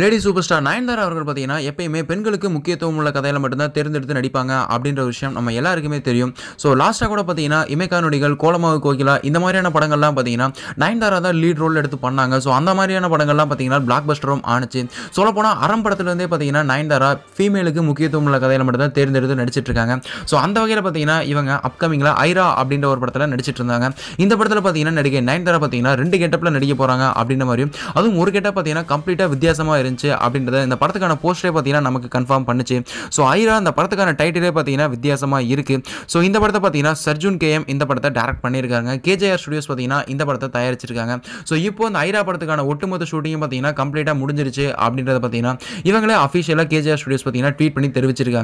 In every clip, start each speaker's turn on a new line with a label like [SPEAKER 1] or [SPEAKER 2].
[SPEAKER 1] lady super star Nayanthara அவர்கள் பார்த்தீங்கன்னா எப்பயுமே பெண்களுக்கு முக்கியத்துவம் உள்ள கதையில் மட்டும்தான் தேர்ந்தெடுத்து நடிப்பாங்க அப்படின்ற விஷயம் நம்ம எல்லாருக்குமே தெரியும் ஸோ லாஸ்ட்டாக கூட பார்த்தீங்கன்னா இமேகா நொடிகள் கோலமாவு கோகிலா இந்த மாதிரியான படங்கள்லாம் பார்த்தீங்கன்னா நயன்தாரா தான் லீட் ரோல் எடுத்து பண்ணாங்க ஸோ அந்த மாதிரியான படங்கள்லாம் பார்த்தீங்கன்னா பிளாக் பஸ்டரும் ஆனிச்சு சொல்லப்போனால் அறம் படத்துலேருந்தே பார்த்தீங்கன்னா நயன்தாரா ஃபீமேலுக்கு முக்கியத்துவம் உள்ள கதையில் மட்டும்தான் தேர்ந்தெடுத்து நடிச்சிட்டு இருக்காங்க ஸோ அந்த வகையில் பார்த்தீங்கன்னா இவங்க அப்கமிங்கில் ஐரா அப்படின்ற ஒரு படத்தில் நடிச்சிட்டு இருந்தாங்க இந்த படத்தில் பார்த்தீங்கன்னா நடிகை நயன்தாரா பார்த்தீங்கன்னா ரெண்டு கெட்டப்பில் நடிக்க போகிறாங்க அப்படின்ற மாதிரியும் அதுவும் ஒரு கெட்டப் பார்த்தீங்கன்னா கம்ப்ளீட்டாக வித்தியாசமாக இருந்துச்சு அப்படின்றத இந்த படத்துக்கான போஸ்டரே பார்த்தீங்கன்னா நமக்கு கன்ஃபார்ம் பண்ணுச்சு ஸோ ஐரா அந்த படத்துக்கான டைட்டிலே பார்த்தீங்கன்னா வித்தியாசமாக இருக்குது ஸோ இந்த படத்தை பார்த்தீங்கன்னா சர்ஜூன் கேஎம் இந்த படத்தை டேரக்ட் பண்ணியிருக்காங்க கேஜேஆர் ஸ்டுடியோஸ் பார்த்தீங்கன்னா இந்த படத்தை தயாரிச்சிருக்காங்க ஸோ இப்போ அந்த ஐரா படத்துக்கான ஒட்டுமொத்த ஷூட்டிங்கும் பார்த்தீங்கன்னா கம்ப்ளீட்டாக முடிஞ்சிருச்சு அப்படின்றத பார்த்தீங்கன்னா இவங்களே அஃபிஷியலாக கேஜேஆர் ஸ்டுடியோஸ் பார்த்தீங்கன்னா ட்வீட் பண்ணி தெரிவிச்சிருக்காங்க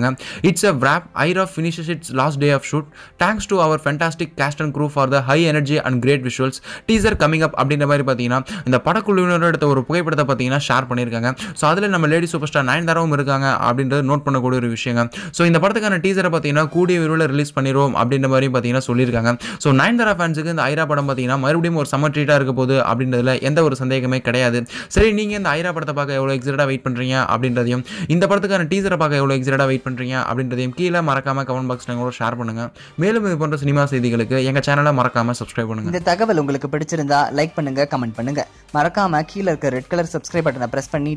[SPEAKER 1] it's a wrap Aira finishes its last day of shoot thanks to our fantastic cast and crew for the high energy and great visuals teaser coming up அப்படின்ற மாதிரி பார்த்தீங்கன்னா இந்த படக்குழுவினர் எடுத்த ஒரு புகைப்படத்தை பார்த்தீங்கன்னா ஷேர் பண்ணியிருக்காங்க ஸோ அதில் நம்ம லேடி சூப்பர் ஸ்டார் நயன்தாராவும் இருக்காங்க அப்படின்றது நோட் பண்ணக்கூடிய ஒரு விஷயங்க ஸோ இந்த படத்துக்கான டீசரை பார்த்தீங்கன்னா கூடிய விரைவில் ரிலீஸ் பண்ணிடுவோம் அப்படின்ற மாதிரியும் பார்த்தீங்கன்னா சொல்லியிருக்காங்க ஸோ நயன்தாரா ஃபேன்ஸுக்கு இந்த ஐரா படம் பார்த்தீங்கன்னா மறுபடியும் ஒரு சம்மர் ட்ரீட்டாக இருக்க போகுது அப்படின்றதுல எந்த ஒரு சந்தேகமே கிடையாது சரி நீங்கள் இந்த ஐரா படத்தை பார்க்க எவ்வளோ எக்ஸைட்டாக வெயிட் பண்ணுறீங்க அப்படின்றதையும் இந்த படத்துக்கான டீசரை பார்க்க எவ்வளோ எக்ஸைட்டாக வெயிட் பண்ணுறீங்க அப்படின்றதையும் கீழே மறக்காமல் கமெண்ட் பாக்ஸ் கூட ஷேர் பண்ணுங்கள் மேலும் இது போன்ற சினிமா செய்திகளுக்கு எங்கள் சேனலை மறக்காமல் சப்ஸ்கிரைப் பண்ணுங்கள்
[SPEAKER 2] இந்த தகவல் உங்களுக்கு பிடிச்சிருந்தா லைக் பண்ணுங்கள் கமெண்ட் பண்ணுங்கள் மறக்காமல் கீழே இருக்க ரெட் கலர் சப்ஸ்கிரைப் பட்டனை ப்ரெஸ் பண்ணி